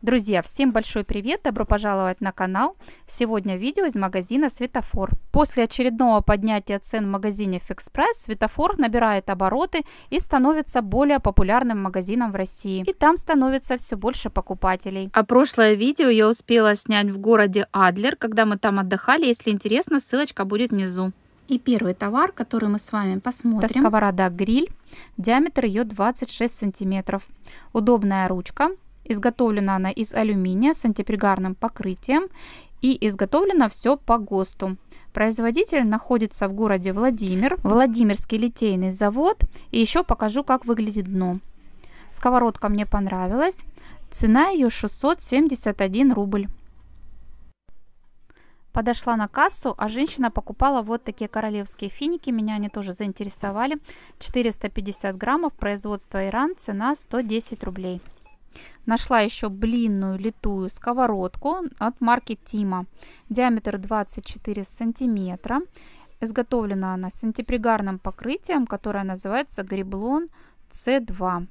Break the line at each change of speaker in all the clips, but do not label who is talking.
Друзья, всем большой привет, добро пожаловать на канал. Сегодня видео из магазина Светофор. После очередного поднятия цен в магазине Fix Светофор набирает обороты и становится более популярным магазином в России. И там становится все больше покупателей. А прошлое видео я успела снять в городе Адлер, когда мы там отдыхали. Если интересно, ссылочка будет внизу. И первый товар, который мы с вами посмотрим, это сковорода гриль. Диаметр ее 26 сантиметров. Удобная ручка, Изготовлена она из алюминия с антипригарным покрытием и изготовлено все по ГОСТу. Производитель находится в городе Владимир, Владимирский литейный завод. И еще покажу, как выглядит дно. Сковородка мне понравилась. Цена ее 671 рубль. Подошла на кассу, а женщина покупала вот такие королевские финики. Меня они тоже заинтересовали. 450 граммов, производство Иран, цена 110 рублей. Нашла еще блинную литую сковородку от марки Тима. Диаметр 24 сантиметра. Изготовлена она с антипригарным покрытием, которое называется греблон С2.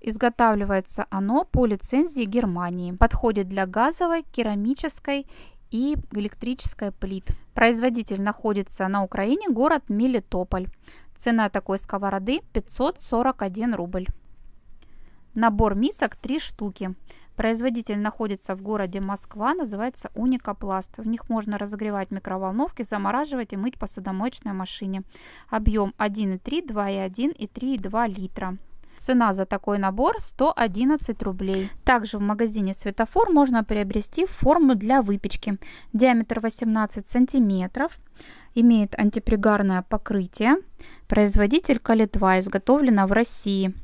Изготавливается оно по лицензии Германии. Подходит для газовой, керамической и электрической плит. Производитель находится на Украине, город Мелитополь. Цена такой сковороды 541 рубль. Набор мисок 3 штуки. Производитель находится в городе Москва, называется Уникопласт. В них можно разогревать микроволновки, замораживать и мыть посудомоечной машине. Объем 1,3, 2,1 и 3,2 литра. Цена за такой набор 111 рублей. Также в магазине «Светофор» можно приобрести форму для выпечки. Диаметр 18 сантиметров. Имеет антипригарное покрытие. Производитель «Калитва» изготовлена в России.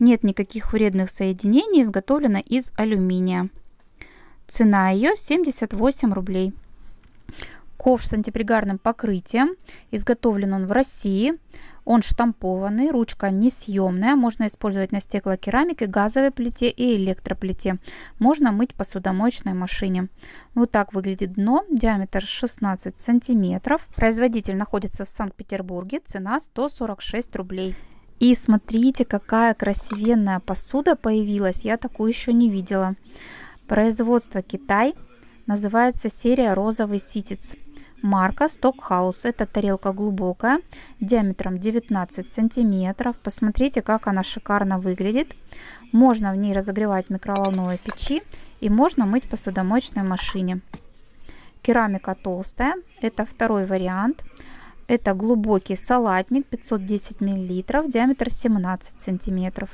Нет никаких вредных соединений, изготовлена из алюминия. Цена ее 78 рублей. Ковш с антипригарным покрытием. Изготовлен он в России. Он штампованный, ручка несъемная. Можно использовать на стеклокерамике, газовой плите и электроплите. Можно мыть посудомоечной машине. Вот так выглядит дно. Диаметр 16 сантиметров. Производитель находится в Санкт-Петербурге. Цена 146 рублей. И смотрите, какая красивенная посуда появилась. Я такую еще не видела. Производство Китай. Называется серия «Розовый ситец». Марка Стокхаус. Это тарелка глубокая, диаметром 19 сантиметров. Посмотрите, как она шикарно выглядит. Можно в ней разогревать микроволновые печи и можно мыть в посудомоечной машине. Керамика толстая. Это второй вариант. Это глубокий салатник 510 мл, диаметр 17 см.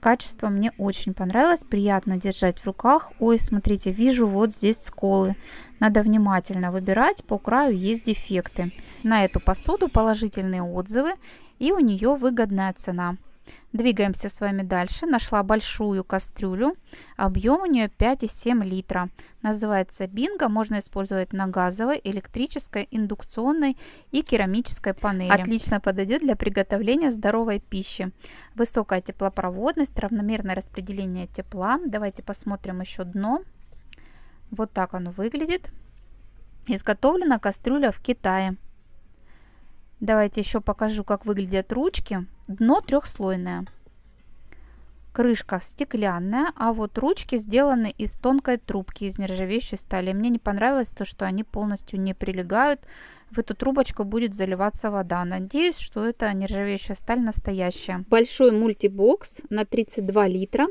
Качество мне очень понравилось, приятно держать в руках. Ой, смотрите, вижу вот здесь сколы. Надо внимательно выбирать, по краю есть дефекты. На эту посуду положительные отзывы и у нее выгодная цена. Двигаемся с вами дальше. Нашла большую кастрюлю. Объем у нее 5,7 литра. Называется бинго. Можно использовать на газовой, электрической, индукционной и керамической панели. Отлично подойдет для приготовления здоровой пищи. Высокая теплопроводность, равномерное распределение тепла. Давайте посмотрим еще дно. Вот так оно выглядит. Изготовлена кастрюля в Китае. Давайте еще покажу, как выглядят ручки. Дно трехслойное. Крышка стеклянная, а вот ручки сделаны из тонкой трубки, из нержавеющей стали. Мне не понравилось то, что они полностью не прилегают. В эту трубочку будет заливаться вода. Надеюсь, что это нержавеющая сталь настоящая. Большой мультибокс на 32 литра.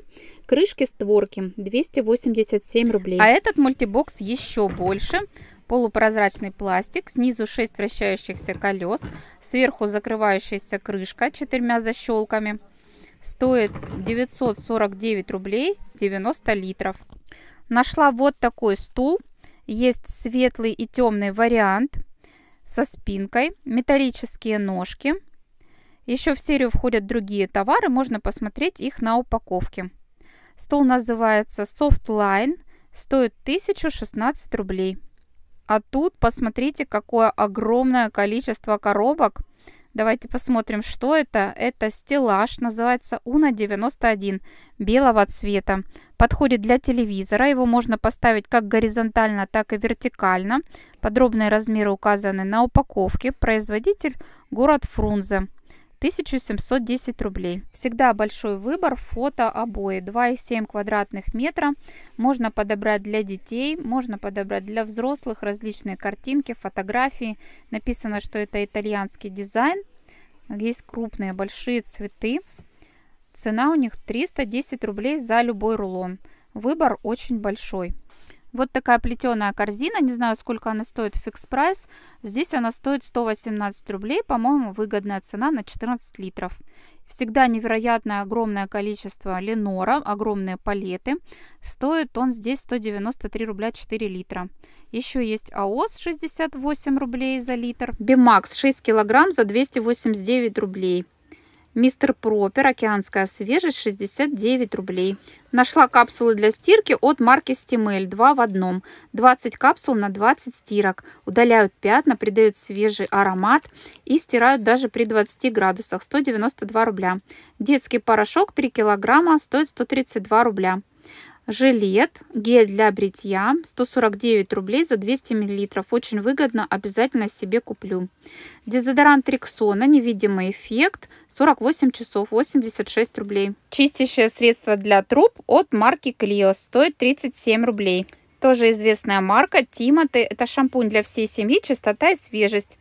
Крышки-створки 287 рублей. А этот мультибокс еще больше полупрозрачный пластик, снизу 6 вращающихся колес, сверху закрывающаяся крышка четырьмя защелками. Стоит 949 рублей 90 литров. Нашла вот такой стул. Есть светлый и темный вариант со спинкой, металлические ножки. Еще в серию входят другие товары, можно посмотреть их на упаковке. Стол называется Softline, стоит 1016 рублей. А тут посмотрите, какое огромное количество коробок. Давайте посмотрим, что это. Это стеллаж, называется Uno 91, белого цвета. Подходит для телевизора, его можно поставить как горизонтально, так и вертикально. Подробные размеры указаны на упаковке. Производитель город Фрунзе. 1710 рублей. Всегда большой выбор фото обои 2,7 квадратных метра. Можно подобрать для детей, можно подобрать для взрослых различные картинки, фотографии. Написано, что это итальянский дизайн. Есть крупные большие цветы. Цена у них 310 рублей за любой рулон. Выбор очень большой. Вот такая плетеная корзина, не знаю, сколько она стоит в фикс прайс. Здесь она стоит 118 рублей, по-моему, выгодная цена на 14 литров. Всегда невероятное огромное количество Ленора, огромные палеты. Стоит он здесь 193 рубля 4 литра. Еще есть АОС 68 рублей за литр. Бимакс 6 килограмм за 289 рублей. Мистер Пропер, океанская свежесть, 69 рублей. Нашла капсулы для стирки от марки Стимель, 2 в одном. 20 капсул на 20 стирок. Удаляют пятна, придают свежий аромат и стирают даже при 20 градусах, 192 рубля. Детский порошок 3 килограмма, стоит 132 рубля. Жилет, гель для бритья, 149 рублей за 200 мл. Очень выгодно, обязательно себе куплю. Дезодорант Рексона, невидимый эффект, 48 часов, 86 рублей. Чистящее средство для труб от марки Клио, стоит 37 рублей. Тоже известная марка Тиматы. Это шампунь для всей семьи, чистота и свежесть.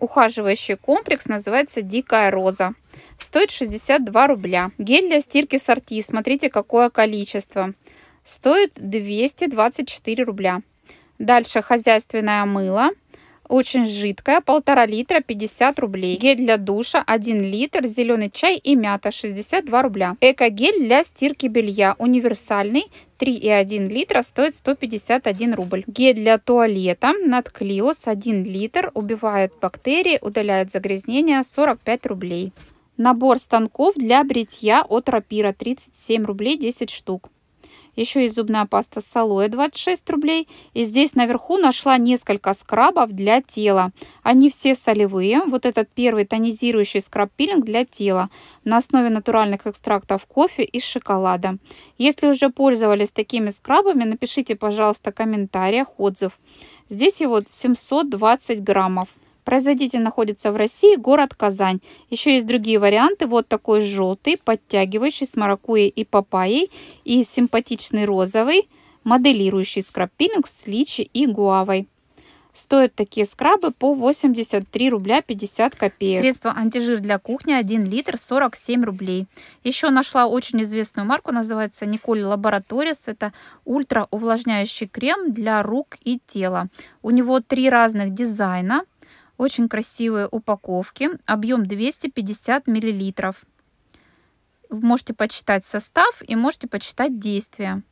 Ухаживающий комплекс называется «Дикая роза». Стоит 62 рубля. Гель для стирки сорти. Смотрите, какое количество стоит 224 рубля. Дальше хозяйственное мыло, очень жидкое, 1,5 литра, 50 рублей. Гель для душа, 1 литр, зеленый чай и мята, 62 рубля. Эко-гель для стирки белья, универсальный, 3,1 литра, стоит 151 рубль. Гель для туалета над Клиос, 1 литр, убивает бактерии, удаляет загрязнения, 45 рублей. Набор станков для бритья от Рапира, 37 рублей 10 штук. Еще и зубная паста с алоэ 26 рублей. И здесь наверху нашла несколько скрабов для тела. Они все солевые. Вот этот первый тонизирующий скраб-пилинг для тела на основе натуральных экстрактов кофе и шоколада. Если уже пользовались такими скрабами, напишите, пожалуйста, комментариях отзыв. Здесь его 720 граммов. Производитель находится в России, город Казань. Еще есть другие варианты. Вот такой желтый, подтягивающий с маракуйей и папайей. И симпатичный розовый, моделирующий скраб-пилинг с личи и гуавой. Стоят такие скрабы по 83 рубля 50 копеек. Средство антижир для кухни 1 литр 47 рублей. Еще нашла очень известную марку, называется Николь Лабораторис. Это ультра увлажняющий крем для рук и тела. У него три разных дизайна. Очень красивые упаковки. Объем 250 мл. Можете почитать состав и можете почитать действия.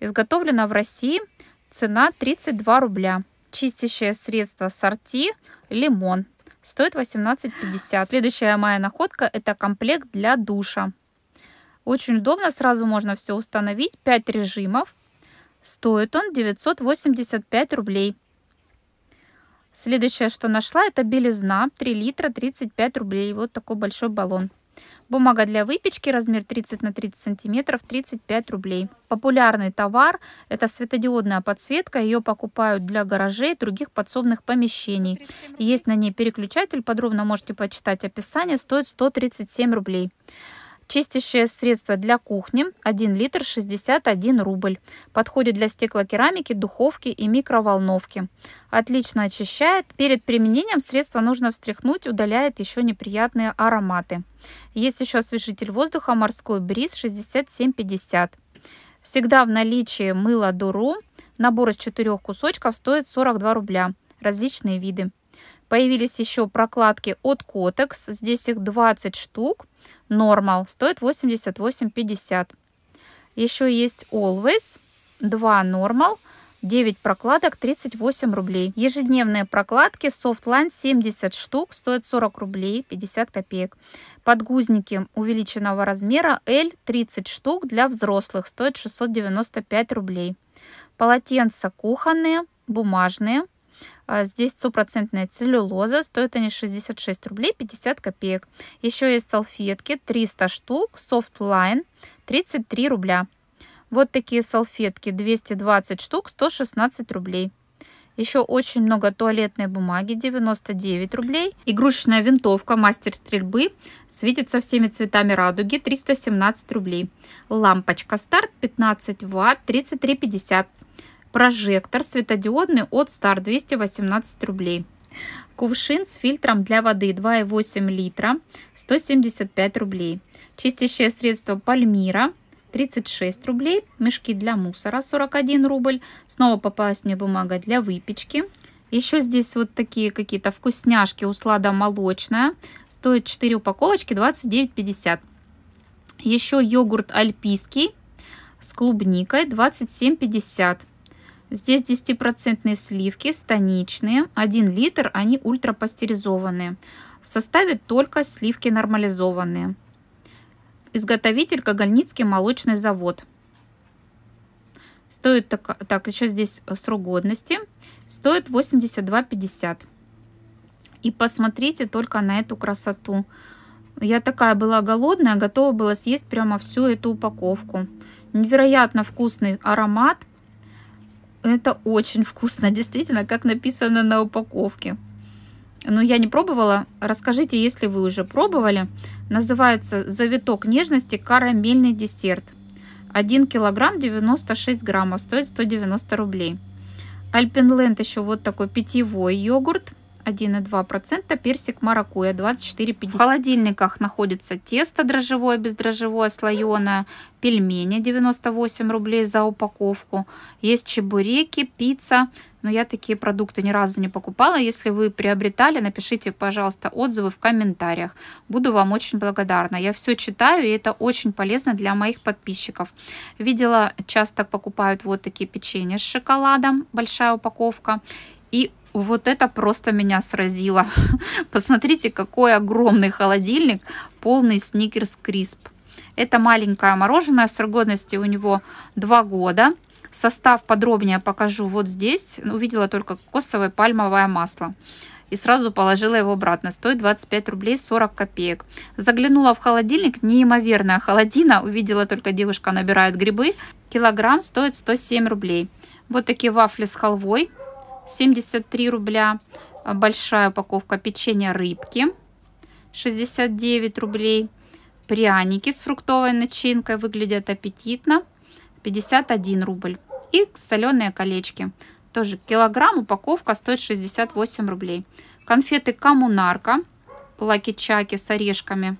Изготовлено в России. Цена 32 рубля. Чистящее средство сорти лимон. Стоит 18,50. Следующая моя находка это комплект для душа. Очень удобно, сразу можно все установить. 5 режимов. Стоит он 985 рублей. Следующее, что нашла, это белизна 3 литра 35 рублей. Вот такой большой баллон. Бумага для выпечки, размер 30 на 30 сантиметров, 35 рублей. Популярный товар – это светодиодная подсветка. Ее покупают для гаражей и других подсобных помещений. Есть на ней переключатель. Подробно можете почитать описание. Стоит 137 рублей. Чистящее средство для кухни 1 литр 61 рубль. Подходит для стеклокерамики, духовки и микроволновки. Отлично очищает. Перед применением средство нужно встряхнуть, удаляет еще неприятные ароматы. Есть еще освежитель воздуха «Морской бриз» 67,50. Всегда в наличии мыло Дуру. Набор из четырех кусочков стоит 42 рубля. Различные виды. Появились еще прокладки от Котекс. Здесь их 20 штук. Normal стоит 88,50. Еще есть Always 2 Normal 9 прокладок 38 рублей. Ежедневные прокладки Softline 70 штук, стоят 40 рублей 50 копеек. Подгузники увеличенного размера L 30 штук для взрослых, стоит 695 рублей. Полотенца кухонные, бумажные а, здесь стопроцентная целлюлоза, стоят они 66 рублей 50 копеек. Еще есть салфетки 300 штук, Softline 33 рубля. Вот такие салфетки 220 штук, 116 рублей. Еще очень много туалетной бумаги, 99 рублей. Игрушечная винтовка «Мастер стрельбы» светится всеми цветами радуги, 317 рублей. Лампочка «Старт» 15 ватт, 33,50. Прожектор светодиодный от Star 218 рублей. Кувшин с фильтром для воды 2,8 литра 175 рублей. Чистящее средство Пальмира 36 рублей. Мешки для мусора 41 рубль. Снова попалась мне бумага для выпечки. Еще здесь вот такие какие-то вкусняшки, услада молочная. Стоит 4 упаковочки 29,50. Еще йогурт альпийский с клубникой 27,50. Здесь 10% сливки, станичные, 1 литр, они ультрапастеризованные. В составе только сливки нормализованные. Изготовитель Кагальницкий молочный завод. Стоит, так, так еще здесь срок годности, стоит 82,50. И посмотрите только на эту красоту. Я такая была голодная, готова была съесть прямо всю эту упаковку. Невероятно вкусный аромат это очень вкусно, действительно, как написано на упаковке. Но ну, я не пробовала. Расскажите, если вы уже пробовали. Называется «Завиток нежности. Карамельный десерт». 1 килограмм 96 граммов. Стоит 190 рублей. Альпенленд еще вот такой питьевой йогурт – 1,2%, персик маракуя 24,50. В холодильниках находится тесто дрожжевое, бездрожжевое, слоеное, пельмени 98 рублей за упаковку. Есть чебуреки, пицца, но я такие продукты ни разу не покупала. Если вы приобретали, напишите, пожалуйста, отзывы в комментариях. Буду вам очень благодарна. Я все читаю, и это очень полезно для моих подписчиков. Видела, часто покупают вот такие печенья с шоколадом, большая упаковка. И вот это просто меня сразило. Посмотрите, какой огромный холодильник, полный сникерс крисп. Это маленькое мороженое, срок годности у него 2 года. Состав подробнее покажу вот здесь. Увидела только кокосовое пальмовое масло. И сразу положила его обратно. Стоит 25 рублей 40 копеек. Заглянула в холодильник. Неимоверная холодина. Увидела только девушка набирает грибы. Килограмм стоит 107 рублей. Вот такие вафли с халвой. 73 рубля. А, большая упаковка печенья рыбки 69 рублей. Пряники с фруктовой начинкой выглядят аппетитно 51 рубль. И соленые колечки. Тоже килограмм упаковка стоит 68 рублей. Конфеты коммунарка. Лаки-чаки с орешками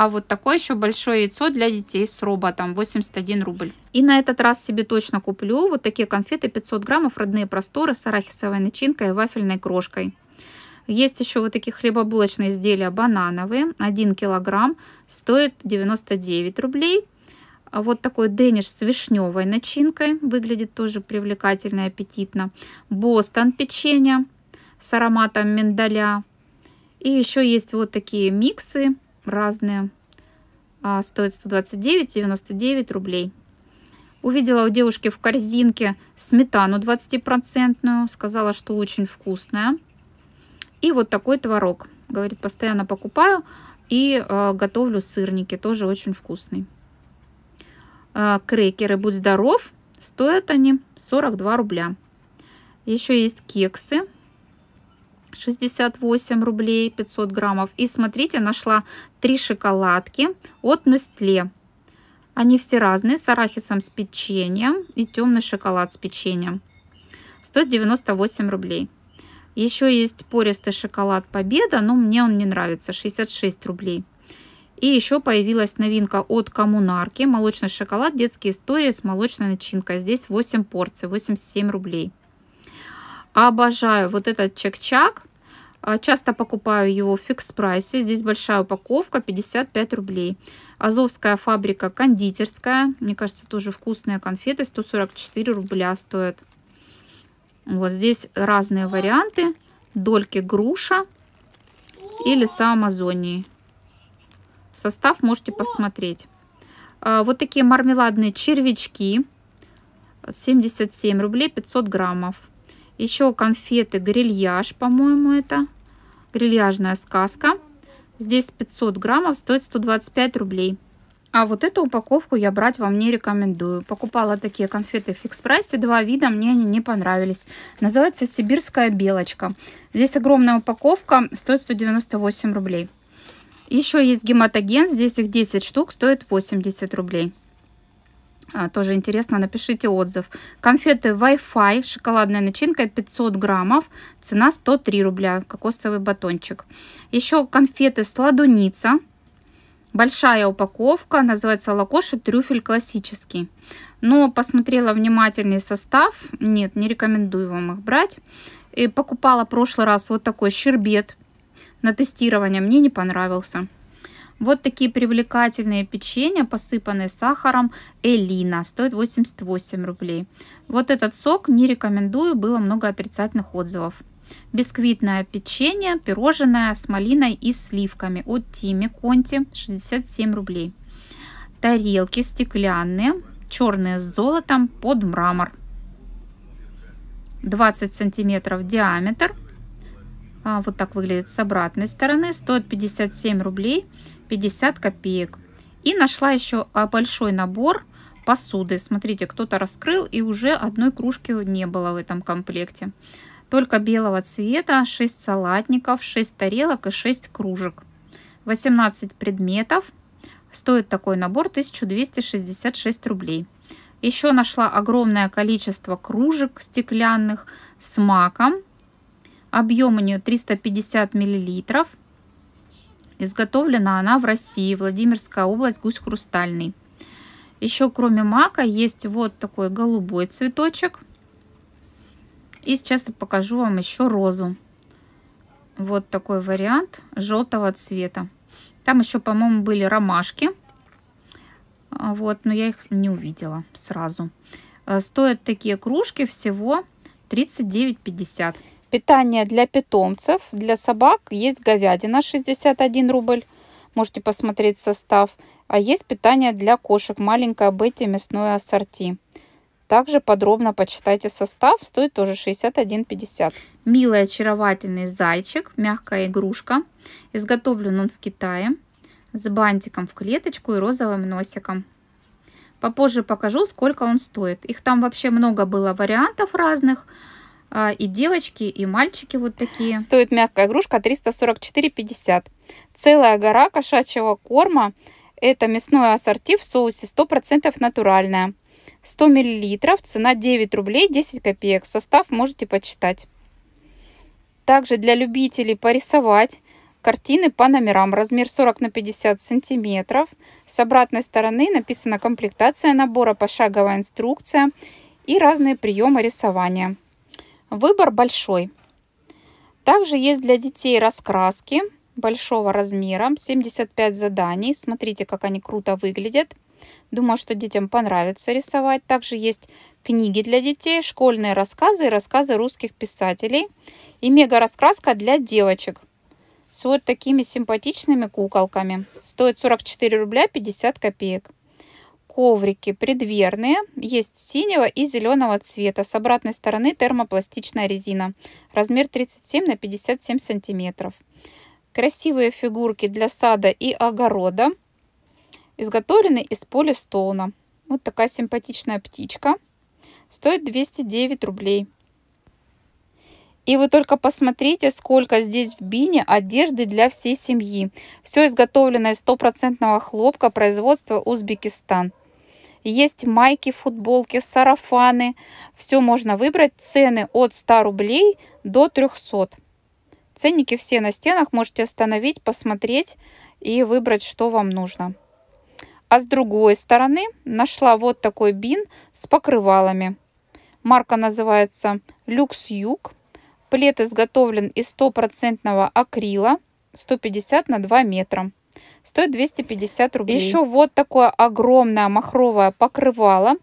а вот такое еще большое яйцо для детей с роботом, 81 рубль. И на этот раз себе точно куплю вот такие конфеты 500 граммов, родные просторы с арахисовой начинкой и вафельной крошкой. Есть еще вот такие хлебобулочные изделия банановые, 1 килограмм, стоит 99 рублей. Вот такой дэниш с вишневой начинкой, выглядит тоже привлекательно и аппетитно. Бостон печенье с ароматом миндаля. И еще есть вот такие миксы разные. А, стоит 129,99 рублей. Увидела у девушки в корзинке сметану 20%, сказала, что очень вкусная. И вот такой творог. Говорит, постоянно покупаю и э, готовлю сырники, тоже очень вкусный. Э, крекеры «Будь здоров», стоят они 42 рубля. Еще есть кексы 68 рублей 500 граммов. И смотрите, нашла три шоколадки от Nestle. Они все разные, с арахисом с печеньем и темный шоколад с печеньем. 198 рублей. Еще есть пористый шоколад Победа, но мне он не нравится, 66 рублей. И еще появилась новинка от Коммунарки, молочный шоколад, детские истории с молочной начинкой. Здесь 8 порций, 87 рублей. Обожаю вот этот чек-чак. А, часто покупаю его в фикс-прайсе. Здесь большая упаковка, 55 рублей. Азовская фабрика кондитерская. Мне кажется, тоже вкусные конфеты. 144 рубля стоят. Вот здесь разные варианты. Дольки груша или леса Амазонии. Состав можете посмотреть. А, вот такие мармеладные червячки. 77 рублей 500 граммов. Еще конфеты грильяж, по-моему, это грильяжная сказка. Здесь 500 граммов, стоит 125 рублей. А вот эту упаковку я брать вам не рекомендую. Покупала такие конфеты в фикс-прайсе. Два вида, мне они не понравились. Называется сибирская белочка. Здесь огромная упаковка, стоит 198 рублей. Еще есть гематоген, здесь их 10 штук, стоит 80 рублей. А, тоже интересно, напишите отзыв. Конфеты Wi-Fi, шоколадная начинка 500 граммов, цена 103 рубля, кокосовый батончик. Еще конфеты сладуница, большая упаковка, называется лакоши трюфель классический. Но посмотрела внимательный состав, нет, не рекомендую вам их брать. И покупала в прошлый раз вот такой щербет на тестирование, мне не понравился. Вот такие привлекательные печенья, посыпанные сахаром Элина, стоит 88 рублей. Вот этот сок не рекомендую, было много отрицательных отзывов. Бисквитное печенье, пирожное с малиной и сливками от Тими Конти, 67 рублей. Тарелки стеклянные, черные с золотом под мрамор. 20 сантиметров диаметр. А, вот так выглядит с обратной стороны. Стоит 57 рублей. 50 копеек. И нашла еще а, большой набор посуды. Смотрите, кто-то раскрыл и уже одной кружки не было в этом комплекте. Только белого цвета, 6 салатников, 6 тарелок и 6 кружек. 18 предметов. Стоит такой набор 1266 рублей. Еще нашла огромное количество кружек стеклянных с маком. Объем у нее 350 миллилитров. Изготовлена она в России, Владимирская область, гусь хрустальный. Еще кроме мака есть вот такой голубой цветочек. И сейчас я покажу вам еще розу. Вот такой вариант желтого цвета. Там еще, по-моему, были ромашки. А, вот, но я их не увидела сразу. Э, стоят такие кружки всего 39,50. Питание для питомцев, для собак есть говядина 61 рубль. Можете посмотреть состав. А есть питание для кошек, маленькая Бетти, мясное ассорти. Также подробно почитайте состав, стоит тоже 61,50. Милый очаровательный зайчик, мягкая игрушка. Изготовлен он в Китае с бантиком в клеточку и розовым носиком. Попозже покажу, сколько он стоит. Их там вообще много было вариантов разных. А, и девочки, и мальчики вот такие. Стоит мягкая игрушка 344,50. Целая гора кошачьего корма. Это мясное ассорти в соусе 100% натуральное. 100 мл, цена 9 рублей 10 копеек. Состав можете почитать. Также для любителей порисовать картины по номерам. Размер 40 на 50 сантиметров. С обратной стороны написана комплектация набора, пошаговая инструкция и разные приемы рисования. Выбор большой. Также есть для детей раскраски большого размера, 75 заданий. Смотрите, как они круто выглядят. Думаю, что детям понравится рисовать. Также есть книги для детей, школьные рассказы и рассказы русских писателей. И мега-раскраска для девочек с вот такими симпатичными куколками. Стоит 44 рубля 50 копеек коврики предверные, есть синего и зеленого цвета. С обратной стороны термопластичная резина, размер 37 на 57 сантиметров. Красивые фигурки для сада и огорода, изготовлены из полистоуна. Вот такая симпатичная птичка, стоит 209 рублей. И вы только посмотрите, сколько здесь в Бине одежды для всей семьи. Все изготовлено из стопроцентного хлопка производства Узбекистан. Есть майки, футболки, сарафаны. Все можно выбрать. Цены от 100 рублей до 300. Ценники все на стенах. Можете остановить, посмотреть и выбрать, что вам нужно. А с другой стороны нашла вот такой бин с покрывалами. Марка называется Люкс Юг. Плед изготовлен из стопроцентного акрила 150 на 2 метра. Стоит 250 рублей. Еще вот такое огромное махровое покрывало.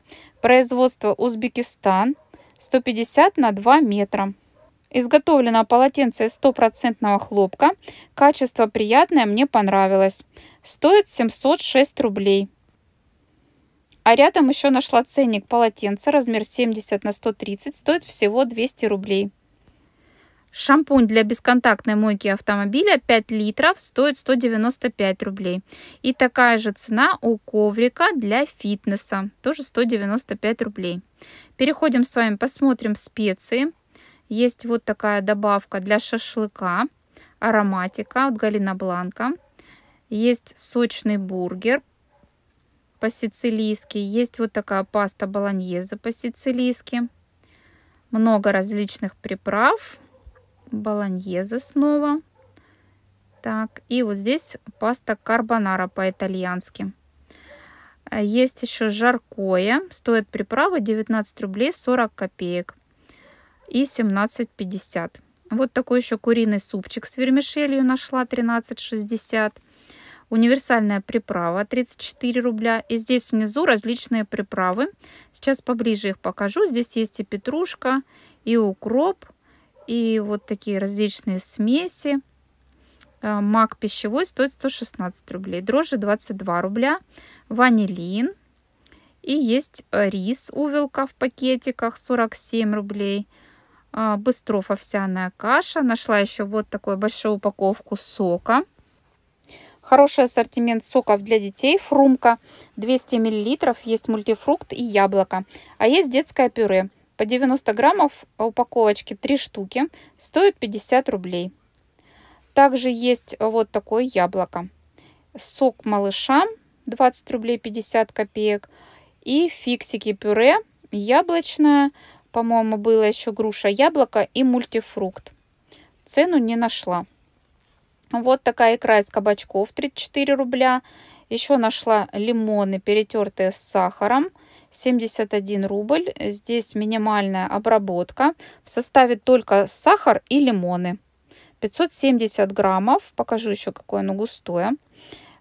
Производство Узбекистан. 150 на 2 метра. Изготовлено полотенце из стопроцентного хлопка. Качество приятное, мне понравилось. Стоит 706 рублей. А рядом еще нашла ценник полотенца, размер 70 на 130, стоит всего 200 рублей. Шампунь для бесконтактной мойки автомобиля 5 литров стоит 195 рублей. И такая же цена у коврика для фитнеса, тоже 195 рублей. Переходим с вами, посмотрим специи. Есть вот такая добавка для шашлыка, ароматика от Галина Бланка. Есть сочный бургер по-сицилийски. Есть вот такая паста болоньезе по-сицилийски. Много различных приправ болоньезе снова. Так, и вот здесь паста карбонара по-итальянски. Есть еще жаркое. Стоит приправа 19 рублей 40 копеек и 17,50. Вот такой еще куриный супчик с вермишелью нашла 13,60. Универсальная приправа 34 рубля. И здесь внизу различные приправы. Сейчас поближе их покажу. Здесь есть и петрушка, и укроп, и вот такие различные смеси. Э, мак пищевой стоит 116 рублей, дрожжи 22 рубля, ванилин. И есть э, рис увелка в пакетиках 47 рублей. Э, быстров овсяная каша. Нашла еще вот такую большую упаковку сока. Хороший ассортимент соков для детей. Фрумка 200 мл. Есть мультифрукт и яблоко. А есть детское пюре по 90 граммов упаковочки 3 штуки, стоит 50 рублей. Также есть вот такое яблоко. Сок малышам 20 рублей 50 копеек. И фиксики пюре яблочное, по-моему, было еще груша, яблоко и мультифрукт. Цену не нашла. Вот такая икра из кабачков 34 рубля. Еще нашла лимоны, перетертые с сахаром. 71 рубль. Здесь минимальная обработка. В составе только сахар и лимоны. 570 граммов. Покажу еще, какое оно густое.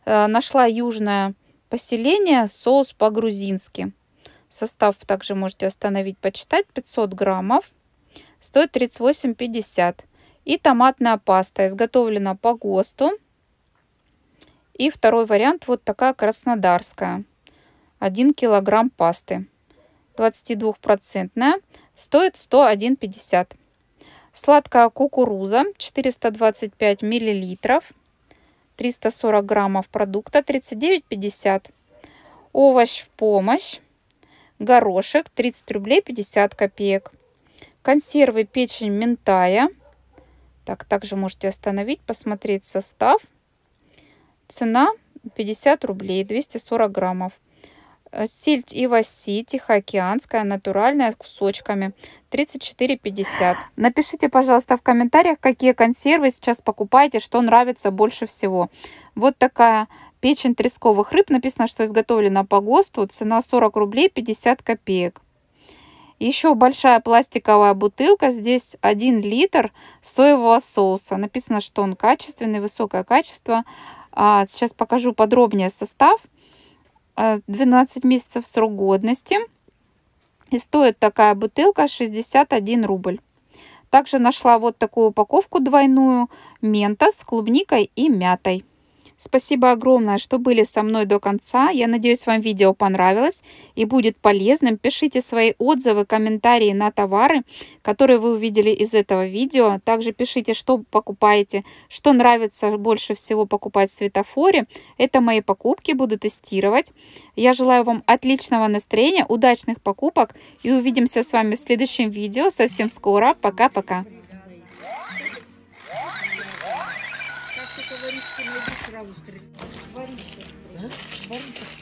Э, нашла южное поселение. Соус по-грузински. Состав также можете остановить, почитать. 500 граммов. Стоит 38,50. И томатная паста. Изготовлена по ГОСТу. И второй вариант. Вот такая краснодарская. 1 килограмм пасты 22-процентная, стоит 101,50. Сладкая кукуруза 425 миллилитров, 340 граммов продукта 39,50. Овощ в помощь, горошек 30 рублей 50 копеек. Консервы печень ментая. Так, также можете остановить, посмотреть состав. Цена 50 рублей, 240 граммов. Э, сельдь и васи тихоокеанская, натуральная, с кусочками. 34,50. Напишите, пожалуйста, в комментариях, какие консервы сейчас покупаете, что нравится больше всего. Вот такая печень тресковых рыб. Написано, что изготовлена по ГОСТу. Цена 40 рублей 50 копеек. Еще большая пластиковая бутылка. Здесь 1 литр соевого соуса. Написано, что он качественный, высокое качество. А, сейчас покажу подробнее состав. 12 а, месяцев срок годности. И стоит такая бутылка 61 рубль. Также нашла вот такую упаковку двойную мента с клубникой и мятой. Спасибо огромное, что были со мной до конца. Я надеюсь, вам видео понравилось и будет полезным. Пишите свои отзывы, комментарии на товары, которые вы увидели из этого видео. Также пишите, что покупаете, что нравится больше всего покупать в светофоре. Это мои покупки, буду тестировать. Я желаю вам отличного настроения, удачных покупок и увидимся с вами в следующем видео совсем скоро. Пока-пока! Vamos